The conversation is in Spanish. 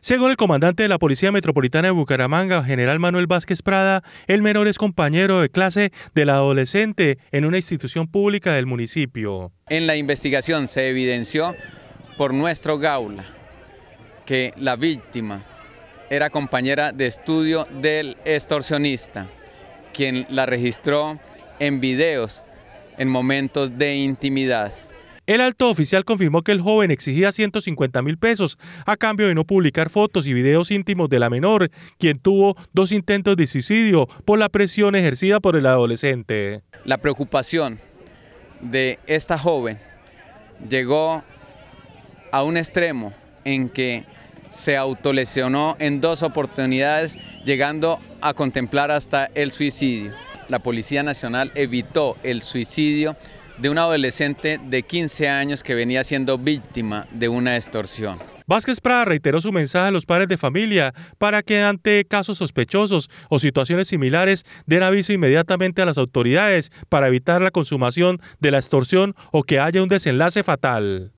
Según el comandante de la Policía Metropolitana de Bucaramanga, general Manuel Vázquez Prada, el menor es compañero de clase del adolescente en una institución pública del municipio. En la investigación se evidenció por nuestro gaula que la víctima era compañera de estudio del extorsionista, quien la registró en videos en momentos de intimidad. El alto oficial confirmó que el joven exigía 150 mil pesos a cambio de no publicar fotos y videos íntimos de la menor, quien tuvo dos intentos de suicidio por la presión ejercida por el adolescente. La preocupación de esta joven llegó a un extremo en que se autolesionó en dos oportunidades, llegando a contemplar hasta el suicidio. La Policía Nacional evitó el suicidio de un adolescente de 15 años que venía siendo víctima de una extorsión. Vázquez Prada reiteró su mensaje a los padres de familia para que ante casos sospechosos o situaciones similares den aviso inmediatamente a las autoridades para evitar la consumación de la extorsión o que haya un desenlace fatal.